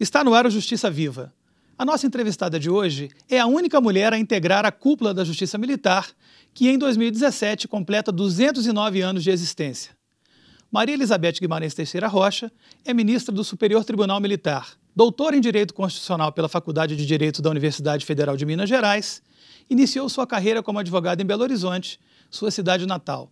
Está no ar o Justiça Viva. A nossa entrevistada de hoje é a única mulher a integrar a cúpula da Justiça Militar, que em 2017 completa 209 anos de existência. Maria Elizabeth Guimarães Teixeira Rocha é ministra do Superior Tribunal Militar, doutora em Direito Constitucional pela Faculdade de Direito da Universidade Federal de Minas Gerais, iniciou sua carreira como advogada em Belo Horizonte, sua cidade natal.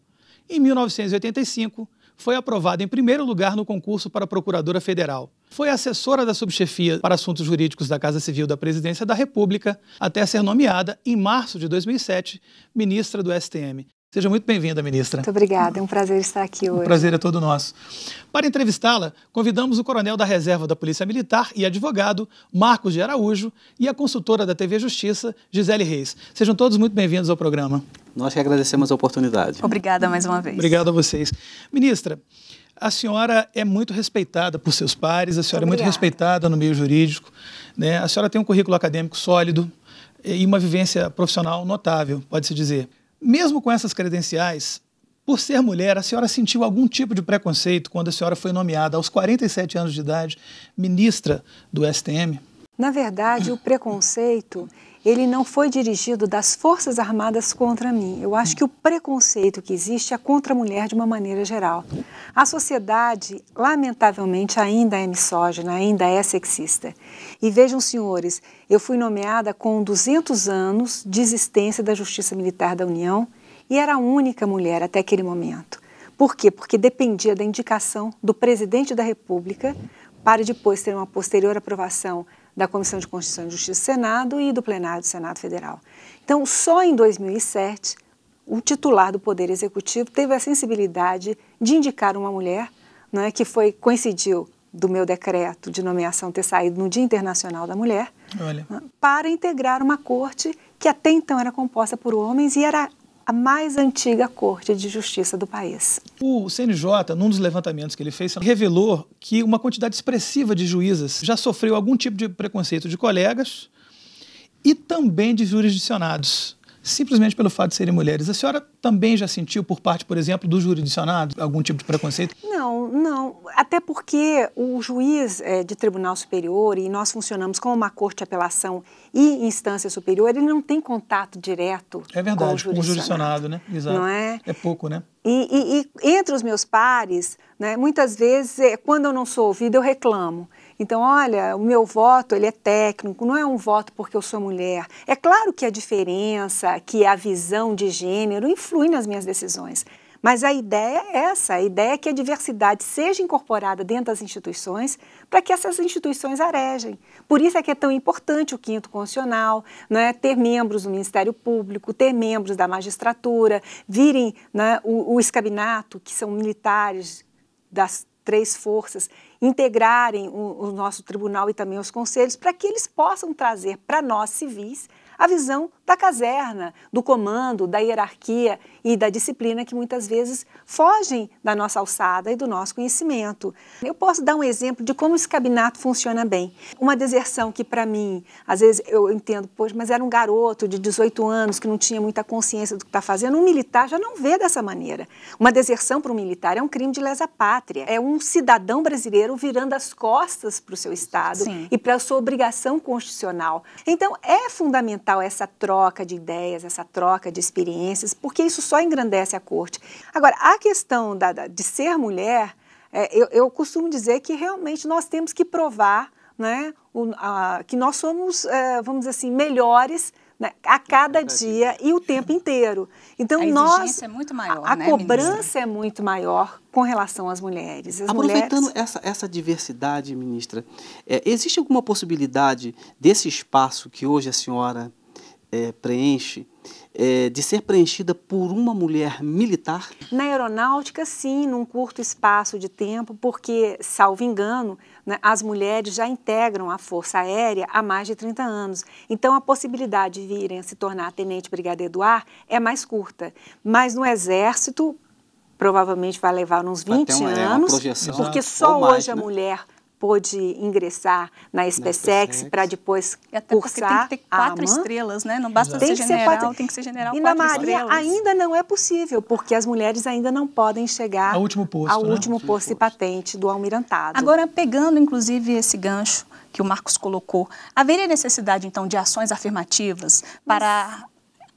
Em 1985, foi aprovada em primeiro lugar no concurso para Procuradora Federal. Foi assessora da subchefia para assuntos jurídicos da Casa Civil da Presidência da República até ser nomeada, em março de 2007, ministra do STM. Seja muito bem-vinda, ministra. Muito obrigada, é um prazer estar aqui hoje. O prazer é todo nosso. Para entrevistá-la, convidamos o coronel da reserva da Polícia Militar e advogado Marcos de Araújo e a consultora da TV Justiça, Gisele Reis. Sejam todos muito bem-vindos ao programa. Nós que agradecemos a oportunidade. Obrigada mais uma vez. Obrigado a vocês. Ministra, a senhora é muito respeitada por seus pares, a senhora Obrigada. é muito respeitada no meio jurídico, né? a senhora tem um currículo acadêmico sólido eh, e uma vivência profissional notável, pode-se dizer. Mesmo com essas credenciais, por ser mulher, a senhora sentiu algum tipo de preconceito quando a senhora foi nomeada, aos 47 anos de idade, ministra do STM? Na verdade, o preconceito ele não foi dirigido das Forças Armadas contra mim. Eu acho que o preconceito que existe é contra a mulher de uma maneira geral. A sociedade, lamentavelmente, ainda é misógina, ainda é sexista. E vejam, senhores, eu fui nomeada com 200 anos de existência da Justiça Militar da União e era a única mulher até aquele momento. Por quê? Porque dependia da indicação do presidente da República para depois ter uma posterior aprovação da Comissão de Constituição e Justiça do Senado e do Plenário do Senado Federal. Então, só em 2007, o titular do Poder Executivo teve a sensibilidade de indicar uma mulher, é, que foi coincidiu do meu decreto de nomeação ter saído no Dia Internacional da Mulher, Olha. para integrar uma corte que até então era composta por homens e era a mais antiga Corte de Justiça do país. O CNJ, num dos levantamentos que ele fez, revelou que uma quantidade expressiva de juízas já sofreu algum tipo de preconceito de colegas e também de jurisdicionados simplesmente pelo fato de serem mulheres. A senhora também já sentiu, por parte, por exemplo, do jurisdicionado, algum tipo de preconceito? Não, não. Até porque o juiz é, de tribunal superior, e nós funcionamos como uma corte de apelação e instância superior, ele não tem contato direto é verdade, com o jurisdicionado. Com o jurisdicionado né? Exato. Não é? é pouco, né? E, e, e entre os meus pares, né, muitas vezes, é, quando eu não sou ouvida, eu reclamo. Então, olha, o meu voto ele é técnico, não é um voto porque eu sou mulher. É claro que a diferença, que a visão de gênero influi nas minhas decisões. Mas a ideia é essa, a ideia é que a diversidade seja incorporada dentro das instituições para que essas instituições arejem. Por isso é que é tão importante o quinto constitucional, né, ter membros do Ministério Público, ter membros da magistratura, virem né, o, o escabinato, que são militares das três forças integrarem o, o nosso tribunal e também os conselhos, para que eles possam trazer para nós civis a visão da caserna, do comando, da hierarquia e da disciplina que muitas vezes fogem da nossa alçada e do nosso conhecimento. Eu posso dar um exemplo de como esse cabinato funciona bem. Uma deserção que, para mim, às vezes eu entendo, pois, mas era um garoto de 18 anos que não tinha muita consciência do que está fazendo, um militar já não vê dessa maneira. Uma deserção para um militar é um crime de lesa pátria, é um cidadão brasileiro virando as costas para o seu Estado Sim. e para a sua obrigação constitucional. Então, é fundamental essa troca troca de ideias, essa troca de experiências, porque isso só engrandece a corte. Agora, a questão da, da, de ser mulher, é, eu, eu costumo dizer que realmente nós temos que provar né, o, a, que nós somos, é, vamos dizer assim, melhores né, a cada dia e o tempo inteiro. Então, a nós. É muito maior, a, a né, cobrança ministra? é muito maior com relação às mulheres. As Aproveitando mulheres... Essa, essa diversidade, ministra, é, existe alguma possibilidade desse espaço que hoje a senhora é, preenche, é, de ser preenchida por uma mulher militar? Na aeronáutica, sim, num curto espaço de tempo, porque, salvo engano, né, as mulheres já integram a Força Aérea há mais de 30 anos. Então, a possibilidade de virem a se tornar tenente brigadeiro do ar é mais curta. Mas no Exército, provavelmente vai levar uns 20 é, uma, anos, é porque né? só hoje mais, a né? mulher pôde ingressar na SpaceX para depois Até cursar tem que ter quatro estrelas, né? Não basta ser general, quatro... tem que ser general E na Maria ainda não é possível, porque as mulheres ainda não podem chegar ao último posto, ao né? último último posto e patente do almirantado. Agora, pegando inclusive esse gancho que o Marcos colocou, haveria necessidade então de ações afirmativas para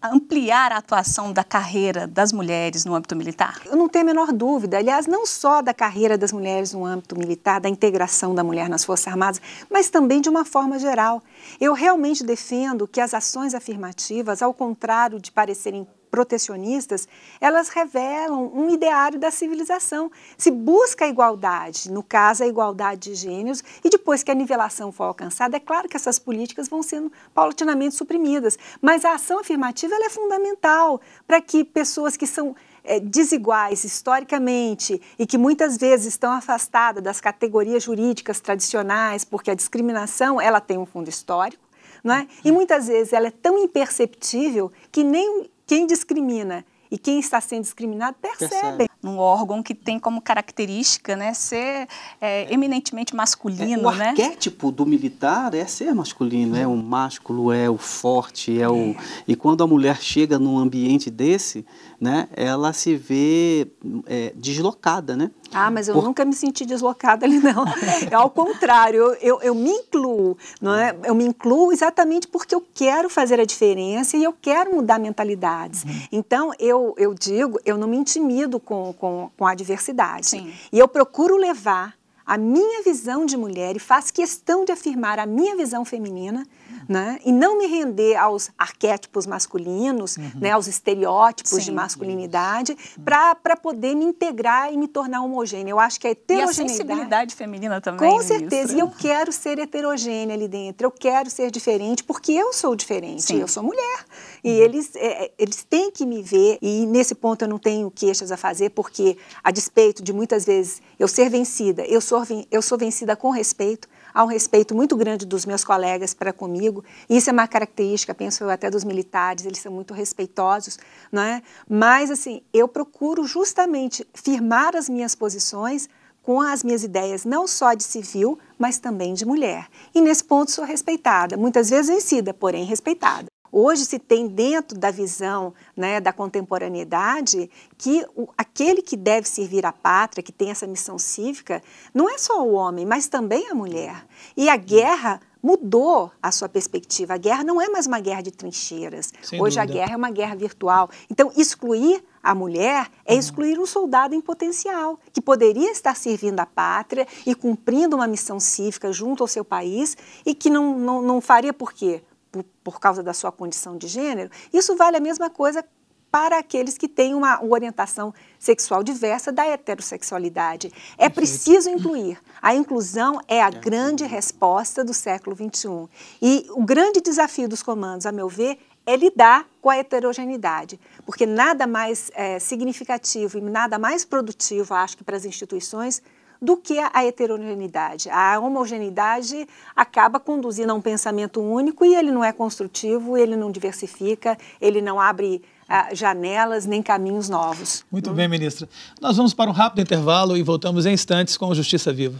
ampliar a atuação da carreira das mulheres no âmbito militar? Eu não tenho a menor dúvida. Aliás, não só da carreira das mulheres no âmbito militar, da integração da mulher nas Forças Armadas, mas também de uma forma geral. Eu realmente defendo que as ações afirmativas, ao contrário de parecerem protecionistas, elas revelam um ideário da civilização. Se busca a igualdade, no caso a igualdade de gêneros, e depois que a nivelação for alcançada, é claro que essas políticas vão sendo paulatinamente suprimidas. Mas a ação afirmativa é fundamental para que pessoas que são eh, desiguais historicamente e que muitas vezes estão afastadas das categorias jurídicas tradicionais, porque a discriminação ela tem um fundo histórico, não é? E uhum. muitas vezes ela é tão imperceptível que nem quem discrimina e quem está sendo discriminado Percebe. Num órgão que tem como característica né, ser é, eminentemente masculino. É, o né? arquétipo do militar é ser masculino, é o másculo, é o forte, é, é o. E quando a mulher chega num ambiente desse, né, ela se vê é, deslocada, né? Ah, mas eu Por... nunca me senti deslocada ali, não. É ao contrário, eu, eu, eu, me incluo, não é? Eu me incluo exatamente porque eu quero fazer a diferença e eu quero mudar mentalidades. Uhum. Então, eu, eu digo, eu não me intimido com, com, com a diversidade. Sim. E eu procuro levar a minha visão de mulher e faço questão de afirmar a minha visão feminina né? E não me render aos arquétipos masculinos, uhum. né? Aos estereótipos Sim. de masculinidade, para poder me integrar e me tornar homogênea. Eu acho que a heterogeneidade... E a sensibilidade feminina também, Com certeza. Ministra. E eu né? quero ser heterogênea ali dentro. Eu quero ser diferente, porque eu sou diferente. Sim. Eu sou mulher. E uhum. eles, é, é, eles têm que me ver. E nesse ponto eu não tenho queixas a fazer, porque a despeito de muitas vezes eu ser vencida, eu sou, eu sou vencida com respeito, há um respeito muito grande dos meus colegas para comigo. Isso é uma característica, penso eu, até dos militares, eles são muito respeitosos, não é? Mas, assim, eu procuro justamente firmar as minhas posições com as minhas ideias não só de civil, mas também de mulher. E nesse ponto sou respeitada, muitas vezes vencida, porém respeitada. Hoje se tem dentro da visão né, da contemporaneidade que o, aquele que deve servir à pátria, que tem essa missão cívica, não é só o homem, mas também a mulher. E a guerra mudou a sua perspectiva. A guerra não é mais uma guerra de trincheiras. Sem Hoje dúvida. a guerra é uma guerra virtual. Então, excluir a mulher é uhum. excluir um soldado em potencial, que poderia estar servindo a pátria e cumprindo uma missão cívica junto ao seu país e que não, não, não faria por quê? por, por causa da sua condição de gênero, isso vale a mesma coisa para aqueles que têm uma, orientação sexual diversa da heterossexualidade. É preciso incluir. A inclusão é a é. grande resposta do século XXI. E o grande desafio dos comandos, a meu ver, é lidar com a heterogeneidade, porque nada mais é, significativo e nada mais produtivo, acho que, para as instituições do que a heterogeneidade. A homogeneidade acaba conduzindo a um pensamento único e ele não é construtivo, ele não diversifica, ele não abre ah, janelas nem caminhos novos. Muito hum? bem, ministra. Nós vamos para um rápido intervalo e voltamos em instantes com Justiça Viva.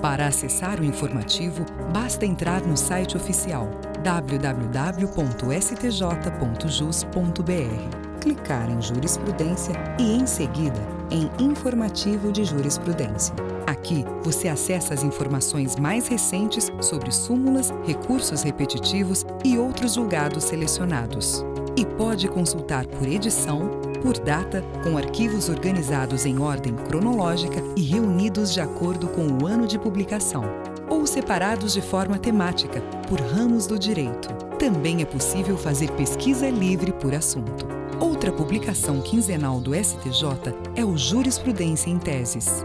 para acessar o informativo, basta entrar no site oficial www.stj.jus.br, clicar em Jurisprudência e, em seguida, em Informativo de Jurisprudência. Aqui você acessa as informações mais recentes sobre súmulas, recursos repetitivos e outros julgados selecionados. E pode consultar por edição por data, com arquivos organizados em ordem cronológica e reunidos de acordo com o ano de publicação, ou separados de forma temática, por ramos do direito. Também é possível fazer pesquisa livre por assunto. Outra publicação quinzenal do STJ é o Jurisprudência em Teses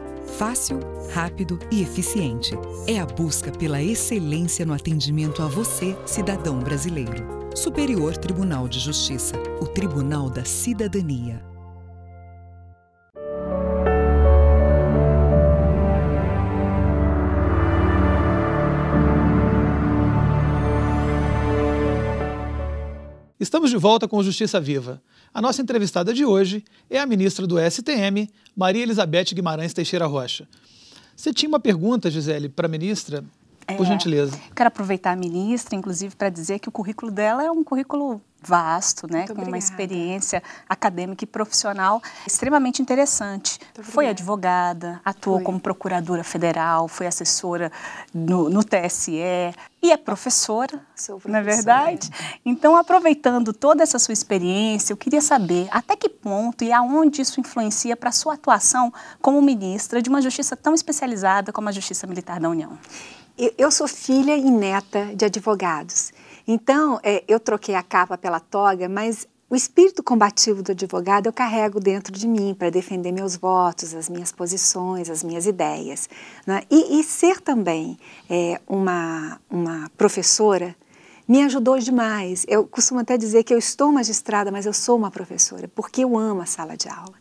fácil, rápido e eficiente. É a busca pela excelência no atendimento a você, cidadão brasileiro. Superior Tribunal de Justiça, o Tribunal da Cidadania. Estamos de volta com Justiça Viva. A nossa entrevistada de hoje é a ministra do STM, Maria Elizabeth Guimarães Teixeira Rocha. Você tinha uma pergunta, Gisele, para a ministra? Por é, gentileza. Quero aproveitar a ministra, inclusive, para dizer que o currículo dela é um currículo vasto, né, com uma experiência acadêmica e profissional extremamente interessante. Foi advogada, atuou foi. como procuradora federal, foi assessora no, no TSE e é professora, na é verdade. Então, aproveitando toda essa sua experiência, eu queria saber até que ponto e aonde isso influencia para a sua atuação como ministra de uma justiça tão especializada como a Justiça Militar da União. Eu sou filha e neta de advogados. Então, é, eu troquei a capa pela toga, mas o espírito combativo do advogado eu carrego dentro de mim para defender meus votos, as minhas posições, as minhas ideias. Né? E, e, ser também é, uma, uma professora me ajudou demais. Eu costumo até dizer que eu estou magistrada, mas eu sou uma professora, porque eu amo a sala de aula.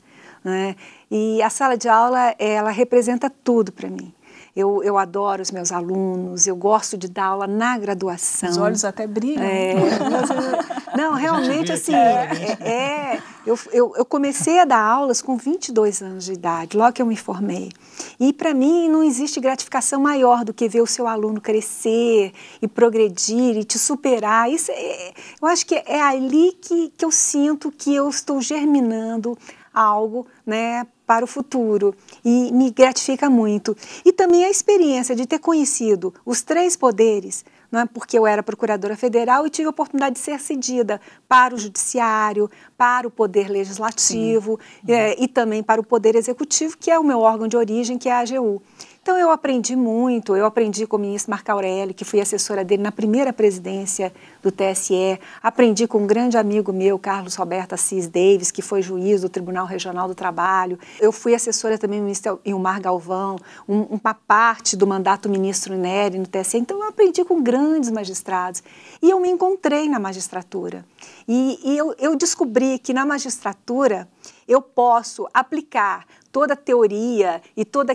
Né? E a sala de aula, ela representa tudo para mim eu, eu adoro os meus alunos, eu gosto de dar aula na graduação. Os olhos até brilham. Né? É, não, realmente, assim, é. é, é eu, eu, eu, comecei a dar aulas com 22 anos de idade, logo que eu me formei. E para mim não existe gratificação maior do que ver o seu aluno crescer e progredir e te superar. Isso é, é eu acho que é ali que, que eu sinto que eu estou germinando algo né, para o futuro e me gratifica muito. E também a experiência de ter conhecido os três poderes, não é porque eu era procuradora federal e tive a oportunidade de ser cedida para o judiciário, para o poder legislativo é, e também para o poder executivo, que é o meu órgão de origem, que é a AGU. Então eu aprendi muito, eu aprendi com o ministro Marco Aurélio, que fui assessora dele na primeira presidência do TSE, aprendi com um grande amigo meu, Carlos Roberto Assis Davis, que foi juiz do Tribunal Regional do Trabalho. Eu fui assessora também do ministro Ilmar Galvão, um, uma parte do mandato ministro Nery no TSE. Então eu aprendi com grandes magistrados e eu me encontrei na magistratura. E, e eu, eu descobri que na magistratura eu posso aplicar toda teoria e todo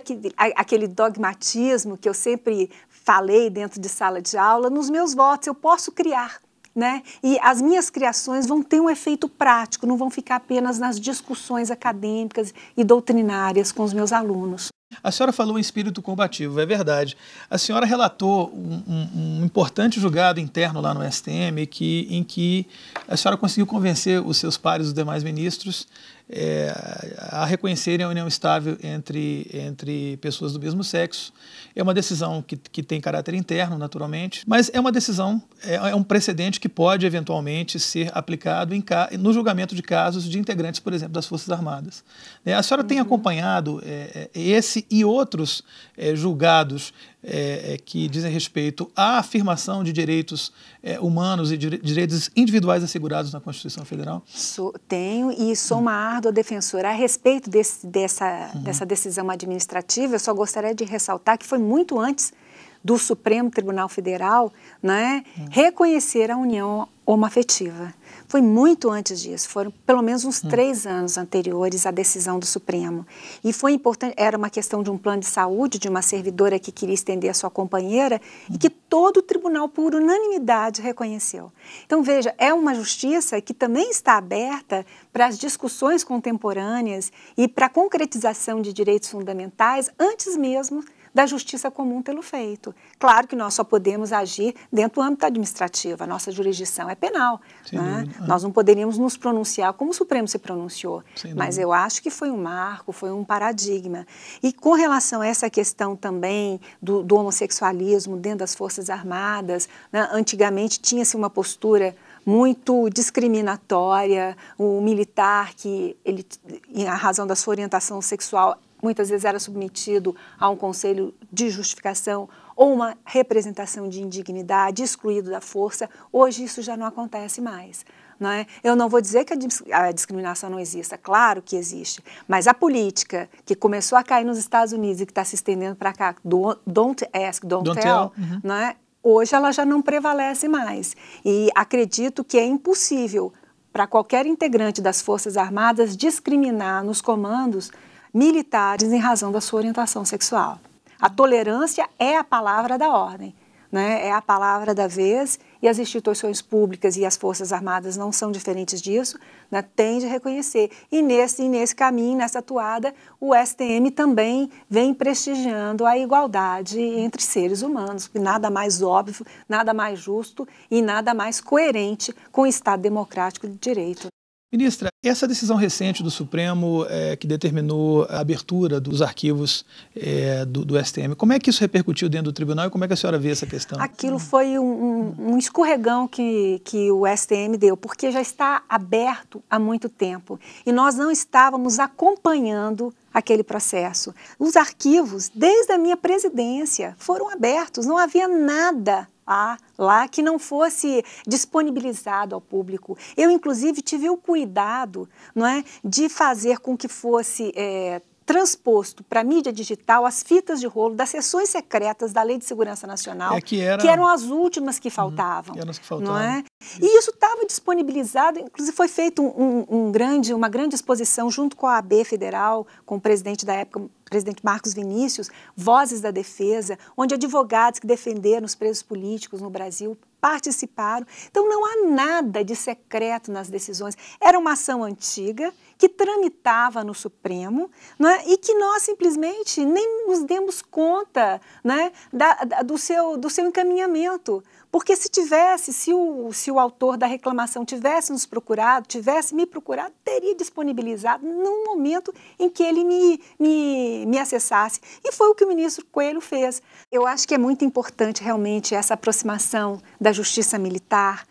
aquele dogmatismo que eu sempre falei dentro de sala de aula, nos meus votos eu posso criar. Né? E as minhas criações vão ter um efeito prático, não vão ficar apenas nas discussões acadêmicas e doutrinárias com os meus alunos. A senhora falou em espírito combativo, é verdade. A senhora relatou um, um, um importante julgado interno lá no STM que, em que a senhora conseguiu convencer os seus pares, os demais ministros, é, a reconhecerem a união estável entre, entre pessoas do mesmo sexo. É uma decisão que, que tem caráter interno, naturalmente, mas é uma decisão, é, é um precedente que pode eventualmente ser aplicado em, no julgamento de casos de integrantes, por exemplo, das Forças Armadas. É, a senhora uhum. tem acompanhado é, é, esse e outros é, julgados é, é, que dizem respeito à afirmação de direitos é, humanos e de direitos individuais assegurados na Constituição Federal? Sou, tenho e sou uma árdua defensora. A respeito desse, dessa, uhum. dessa decisão administrativa, eu só gostaria de ressaltar que foi muito antes do Supremo Tribunal Federal né, uhum. reconhecer a união homoafetiva. Foi muito antes disso, foram pelo menos uns hum. três anos anteriores à decisão do Supremo. E foi importante, era uma questão de um plano de saúde de uma servidora que queria estender a sua companheira hum. e que todo o tribunal, por unanimidade, reconheceu. Então, veja, é uma justiça que também está aberta para as discussões contemporâneas e para a concretização de direitos fundamentais antes mesmo da justiça comum tê-lo feito. Claro que nós só podemos agir dentro do âmbito administrativo, a nossa jurisdição é penal. Né? É. Nós não poderíamos nos pronunciar como o Supremo se pronunciou, mas eu acho que foi um marco, foi um paradigma. E com relação a essa questão também do, do homossexualismo dentro das Forças Armadas, né? antigamente tinha-se uma postura muito discriminatória, o militar que ele, em razão da sua orientação sexual, muitas vezes era submetido a um conselho de justificação ou uma representação de indignidade, excluído da força. Hoje isso já não acontece mais. Não é? Eu não vou dizer que a discriminação não exista, claro que existe, mas a política que começou a cair nos Estados Unidos e que está se estendendo para cá, don't ask, don't, don't tell, tell. Uhum. Não é? hoje ela já não prevalece mais. E acredito que é impossível para qualquer integrante das Forças Armadas discriminar nos comandos militares em razão da sua orientação sexual. A tolerância é a palavra da ordem, né? é a palavra da vez e as instituições públicas e as Forças Armadas não são diferentes disso, né? tem de reconhecer. E nesse, e nesse caminho, nessa atuada, o STM também vem prestigiando a igualdade entre seres humanos, nada mais óbvio, nada mais justo e nada mais coerente com o Estado democrático de direito. Ministra, essa decisão recente do Supremo é, que determinou a abertura dos arquivos é, do, do, STM, como é que isso repercutiu dentro do tribunal e como é que a senhora vê essa questão? Aquilo foi um, um escorregão que, que o STM deu, porque já está aberto há muito tempo e nós não estávamos acompanhando aquele processo. Os arquivos, desde a minha presidência, foram abertos, não havia nada lá que não fosse disponibilizado ao público. Eu, inclusive, tive o cuidado não é, de fazer com que fosse é, transposto para a mídia digital as fitas de rolo das sessões secretas da Lei de Segurança Nacional, é que, era... que, eram as últimas que uhum, faltavam. Uhum, eram as que faltavam. Não é? E isso estava disponibilizado, inclusive foi feita um, um, um grande, uma grande exposição junto com a AB Federal, com o presidente da época, presidente Marcos Vinícius, Vozes da Defesa, onde advogados que defenderam os presos políticos no Brasil participaram. Então não há nada de secreto nas decisões. Era uma ação antiga que tramitava no Supremo né, e que nós simplesmente nem nos demos conta né, da, da, do, seu, do seu encaminhamento. Porque se tivesse, se o, se o autor da reclamação tivesse nos procurado, tivesse me procurado, teria disponibilizado no momento em que ele me, me, me acessasse. E foi o que o ministro Coelho fez. Eu acho que é muito importante realmente essa aproximação da justiça militar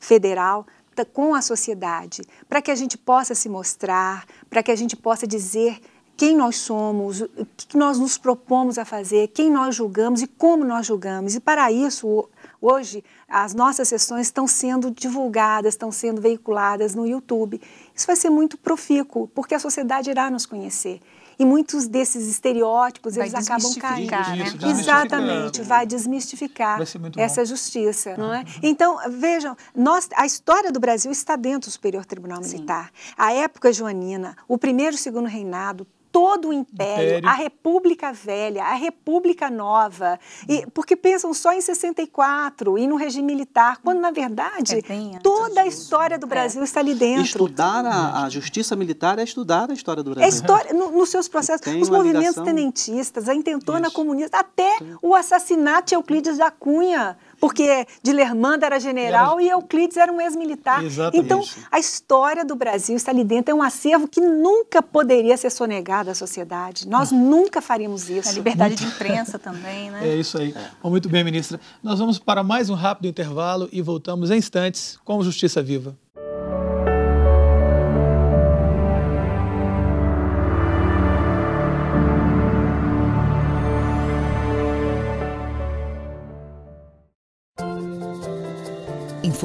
federal tá, com a sociedade, para que a gente possa se mostrar, para que a gente possa dizer quem nós somos, o que nós nos propomos a fazer, quem nós julgamos e como nós julgamos. E para isso, hoje, as nossas sessões estão sendo divulgadas, estão sendo veiculadas no YouTube. Isso vai ser muito profícuo, porque a sociedade irá nos conhecer. E muitos desses estereótipos vai eles acabam caindo. né? Exatamente, vai desmistificar vai essa bom. justiça, não é? Uhum. Então vejam, nós, a história do Brasil está dentro do Superior Tribunal Militar. Sim. A época joanina, o primeiro e segundo reinado, todo o império, império, a República Velha, a República Nova, e, porque pensam só em 64 e no regime militar, quando na verdade é toda a história do né? Brasil é. está ali é. dentro. Estudar a, a, justiça militar é estudar a história do é Brasil. É história, no, nos seus processos, os movimentos ligação... tenentistas, a intentona Isso. comunista, até o assassinato de Euclides da Cunha, porque de Lermanda era general era... e Euclides era um ex-militar. Então, a história do Brasil está ali dentro, é um acervo que nunca poderia ser sonegado à sociedade. Nós é. nunca faríamos é isso. A liberdade muito... de imprensa também, né? É isso aí. É. Muito bem, ministra. Nós vamos para mais um rápido intervalo e voltamos em instantes com Justiça Viva.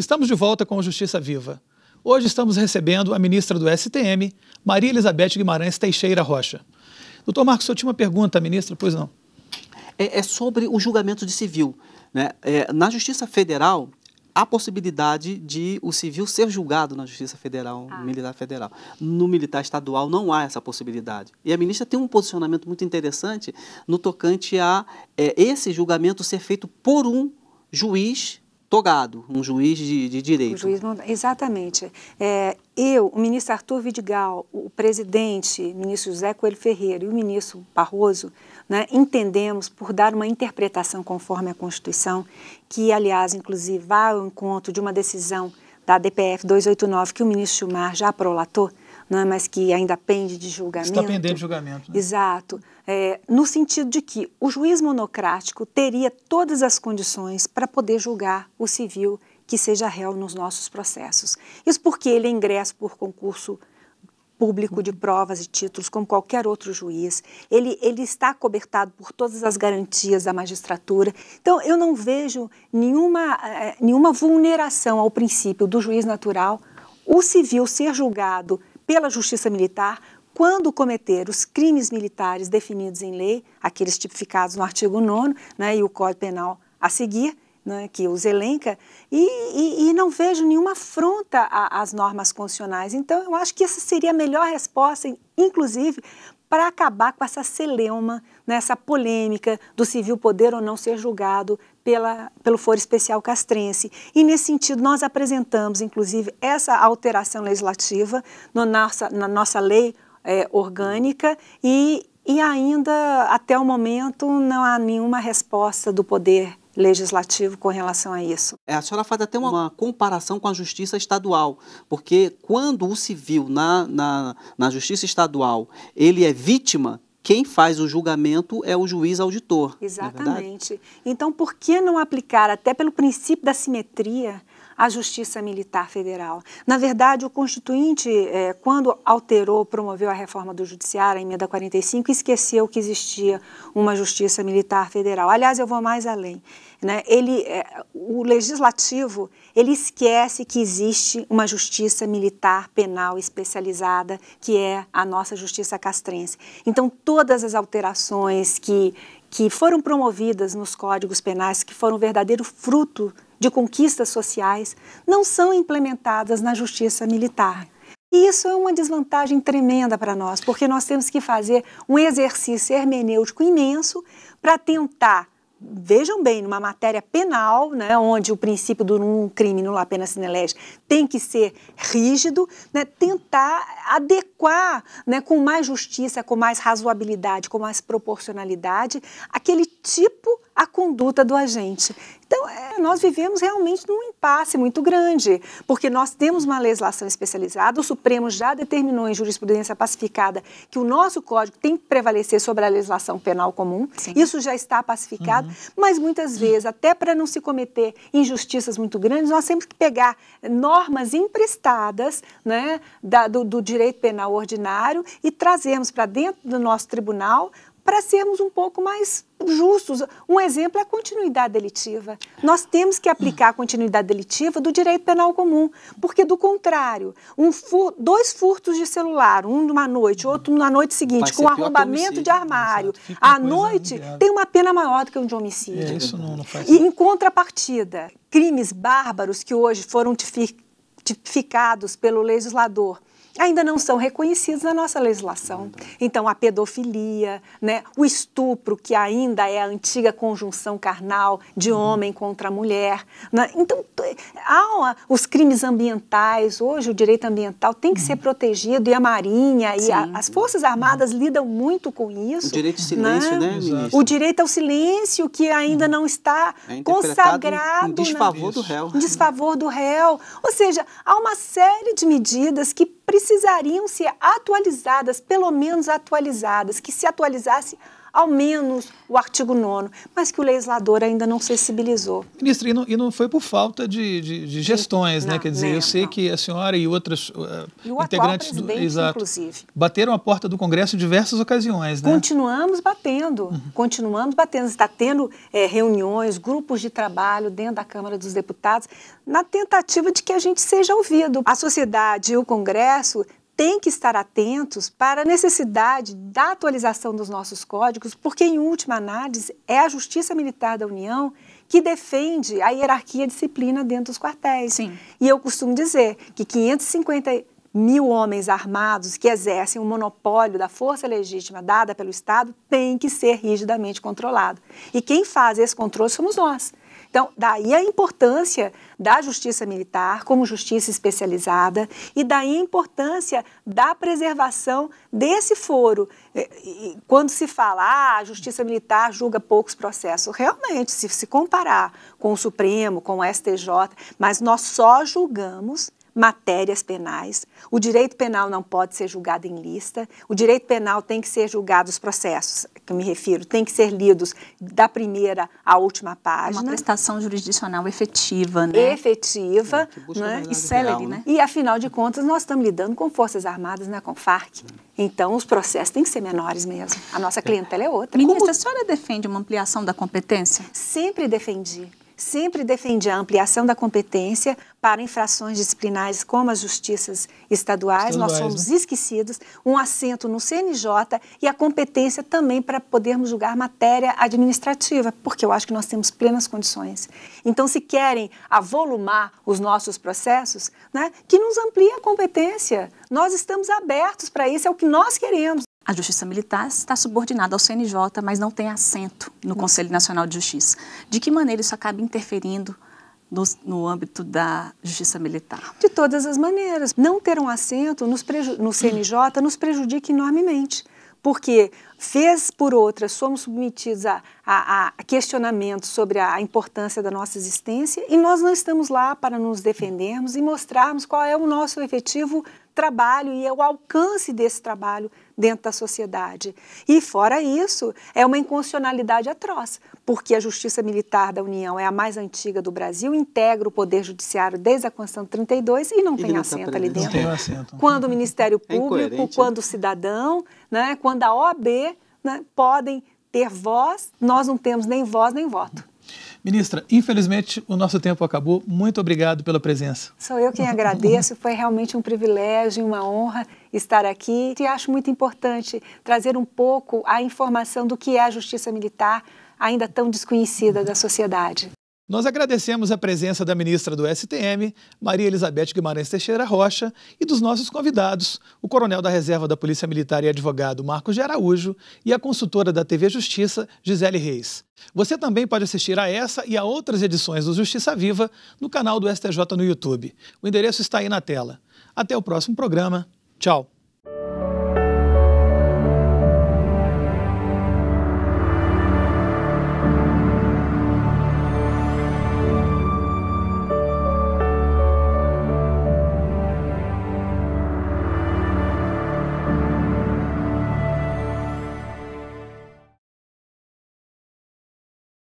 Estamos de volta com Justiça Viva. Hoje estamos recebendo a ministra do STM, Maria Elizabeth Guimarães Teixeira Rocha. Doutor Marcos, eu tinha uma pergunta, ministra, pois não? É, é sobre o julgamento de civil. Né? É, na Justiça Federal, há possibilidade de o civil ser julgado na Justiça Federal, ah. Militar Federal. No Militar Estadual não há essa possibilidade. E a ministra tem um posicionamento muito interessante no tocante a é, esse julgamento ser feito por um juiz togado, um juiz de, de direito. Um juiz, exatamente. É, eu, o ministro Arthur Vidigal, o presidente, o ministro José Coelho Ferreira e o ministro Barroso, né, entendemos por dar uma interpretação conforme a Constituição, que, aliás, inclusive, vai ao encontro de uma decisão da DPF 289 que o ministro Gilmar já prolatou, né, mas que ainda pende de julgamento. Está pendendo de julgamento. Né? Exato. É, no sentido de que o juiz monocrático teria todas as condições para poder julgar o civil que seja réu nos nossos processos. Isso porque ele é ingresso por concurso público de uhum. provas e títulos, como qualquer outro juiz. Ele, ele está cobertado por todas as garantias da magistratura. Então, eu não vejo nenhuma, eh, nenhuma vulneração ao princípio do juiz natural o civil ser julgado pela Justiça Militar quando cometer os crimes militares definidos em lei, aqueles tipificados no artigo 9 né, e o Código Penal a seguir, né, que os elenca, e, e, e não vejo nenhuma afronta às normas constitucionais. Então, eu acho que essa seria a melhor resposta, inclusive, para acabar com essa celeuma, né, essa polêmica do civil poder ou não ser julgado pela, pelo Foro Especial Castrense. E, nesse sentido, nós apresentamos, inclusive, essa alteração legislativa no nossa, na nossa lei é, orgânica e, e ainda, até o momento, não há nenhuma resposta do Poder legislativo com relação a isso. É, a senhora faz até uma, uma, comparação com a justiça estadual, porque quando o civil na, na, na justiça estadual ele é vítima quem faz o julgamento é o juiz auditor. É Exatamente. É então, por que não aplicar, até pelo princípio da simetria, a Justiça Militar Federal. Na verdade, o Constituinte, é, quando alterou, promoveu a reforma do Judiciário, a emenda 45, esqueceu que existia uma Justiça Militar Federal. Aliás, eu vou mais além. Né? Ele, é, o legislativo ele esquece que existe uma justiça militar penal especializada, que é a nossa justiça castrense. Então, todas as alterações que, que foram promovidas nos códigos penais, que foram verdadeiro fruto de conquistas sociais, não são implementadas na justiça militar. E isso é uma desvantagem tremenda para nós, porque nós temos que fazer um exercício hermenêutico imenso para tentar vejam bem, numa matéria penal, né, onde o princípio do um crime nula pena sine tem que ser rígido, né, tentar adequar né, com mais justiça, com mais razoabilidade, com mais proporcionalidade, aquele tipo a conduta do agente. Então, é, nós vivemos realmente num impasse muito grande, porque nós temos uma legislação especializada, o Supremo já determinou em jurisprudência pacificada que o nosso código tem que prevalecer sobre a legislação penal comum, Sim. isso já está pacificado, uhum. mas muitas vezes, até para não se cometer injustiças muito grandes, nós temos que pegar normas emprestadas né, da, do, do direito penal ordinário e trazermos para dentro do nosso tribunal para sermos um pouco mais justos. Um exemplo é a continuidade delitiva. Nós temos que aplicar a continuidade delitiva do direito penal comum, porque do contrário, um fur... dois furtos de celular, um numa noite, outro na noite seguinte, com arrombamento de armário, à noite tem uma pena maior do que um de homicídio. É, isso não, não faz e em contrapartida, crimes bárbaros que hoje foram tipificados pelo legislador ainda não são reconhecidos na nossa legislação. Então, a pedofilia, né, o estupro, que ainda é a antiga conjunção carnal de uhum. homem contra mulher. Né? Então, há uma, os crimes ambientais, hoje o direito ambiental tem que ser uhum. protegido, e a Marinha e a, as Forças Armadas uhum. lidam muito com isso. O direito ao né. silêncio, né, né O direito ao silêncio, que ainda não está é consagrado. Em desfavor do réu. Em desfavor do réu. Ou seja, há uma série de medidas que precisariam ser atualizadas, pelo menos atualizadas, que se atualizasse ao menos o artigo 9, mas que o legislador ainda não sensibilizou. Ministra, e não, e não foi por falta de, de, de gestões, né? não, né? Quer dizer, não, eu né? sei não. que a senhora e outras uh, e o integrantes do exato, inclusive. bateram a porta do Congresso em diversas ocasiões, né? Continuamos batendo, uhum. continuamos batendo. Está tendo é, reuniões, grupos de trabalho dentro da Câmara dos Deputados, na tentativa de que a gente seja ouvido. A sociedade e o Congresso tem que estar atentos para a necessidade da atualização dos nossos códigos, porque, em última análise, é a Justiça Militar da União que defende a hierarquia e disciplina dentro dos quartéis. Sim. E eu costumo dizer que 550 mil homens armados que exercem o monopólio da força legítima dada pelo Estado tem que ser rigidamente controlado. E quem faz esse controle somos nós. Então, daí a importância da justiça militar como justiça especializada e daí a importância da preservação desse foro. É, quando se fala, ah, a justiça militar julga poucos processos, realmente, se se comparar com o Supremo, com o STJ, mas nós só julgamos matérias penais. O direito penal não pode ser julgado em lista. O direito penal tem que ser julgado, os processos que eu me refiro, tem que ser lidos da primeira à última é página. Uma prestação jurisdicional efetiva, né? Efetiva é, né? e célere, né? né? E, afinal de contas, nós estamos lidando com Forças Armadas, né? com FARC. Então, os processos têm que ser menores mesmo. A nossa é. clientela é outra. Ministra, Como... a senhora defende uma ampliação da competência? Sempre defendi sempre defendi a ampliação da competência para infrações disciplinares como as justiças estaduais. estaduais Nós fomos né? esquecidos, um assento no CNJ e a competência também para podermos julgar matéria administrativa, porque eu acho que nós temos plenas condições. Então, se querem avolumar os nossos processos, né, que nos amplie a competência. Nós estamos abertos para isso, é o que nós queremos. A Justiça Militar está subordinada ao CNJ, mas não tem assento no Conselho Nacional de Justiça. De que maneira isso acaba interferindo no, no, âmbito da justiça militar? De todas as maneiras. Não ter um assento nos no CNJ nos prejudica enormemente. Porque, fez por outra, somos submetidos a, a, a questionamentos sobre a, importância da nossa existência e nós não estamos lá para nos defendermos e mostrarmos qual é o nosso efetivo trabalho e é o alcance desse trabalho dentro da sociedade. E fora isso, é uma inconstitucionalidade atroz, porque a Justiça Militar da União é a mais antiga do Brasil, integra o Poder Judiciário desde a Constituição de 32 e não e tem tá assento ali dentro. Não assento. Quando o Ministério é Público, é quando o cidadão, né, quando a OAB né, podem ter voz, nós não temos nem voz nem voto. Ministra, infelizmente o nosso tempo acabou. Muito obrigado pela presença. Sou eu quem agradeço. Foi realmente um privilégio, uma honra estar aqui. E acho muito importante trazer um pouco a informação do que é a justiça militar, ainda tão desconhecida da sociedade. Nós agradecemos a presença da ministra do STM, Maria Elizabeth Guimarães Teixeira Rocha, e dos nossos convidados, o coronel da Reserva da Polícia Militar e advogado Marcos de Araújo e a consultora da TV Justiça, Gisele Reis. Você também pode assistir a essa e a outras edições do Justiça Viva no canal do STJ no YouTube. O endereço está aí na tela. Até o próximo programa. Tchau.